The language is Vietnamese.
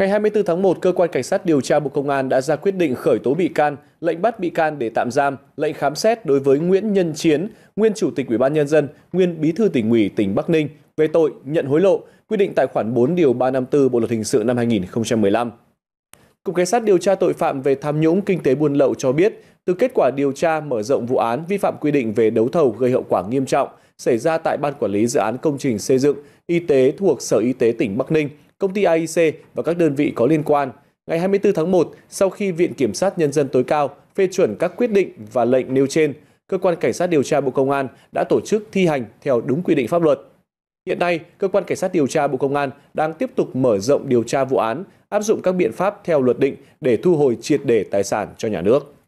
Ngày 24 tháng 1, Cơ quan Cảnh sát điều tra Bộ Công an đã ra quyết định khởi tố bị can, lệnh bắt bị can để tạm giam, lệnh khám xét đối với Nguyễn Nhân Chiến, nguyên Chủ tịch Ủy ban Nhân dân, nguyên Bí thư tỉnh ủy tỉnh Bắc Ninh về tội nhận hối lộ, quy định tại khoản 4 điều 354 Bộ Luật Hình sự năm 2015. Cục Cảnh sát điều tra tội phạm về tham nhũng kinh tế buôn lậu cho biết, từ kết quả điều tra mở rộng vụ án vi phạm quy định về đấu thầu gây hậu quả nghiêm trọng xảy ra tại Ban Quản lý Dự án Công trình Xây dựng, Y tế thuộc Sở Y tế tỉnh Bắc Ninh – công ty AIC và các đơn vị có liên quan. Ngày 24 tháng 1, sau khi Viện Kiểm sát Nhân dân tối cao phê chuẩn các quyết định và lệnh nêu trên, Cơ quan Cảnh sát điều tra Bộ Công an đã tổ chức thi hành theo đúng quy định pháp luật. Hiện nay, Cơ quan Cảnh sát điều tra Bộ Công an đang tiếp tục mở rộng điều tra vụ án, áp dụng các biện pháp theo luật định để thu hồi triệt để tài sản cho nhà nước.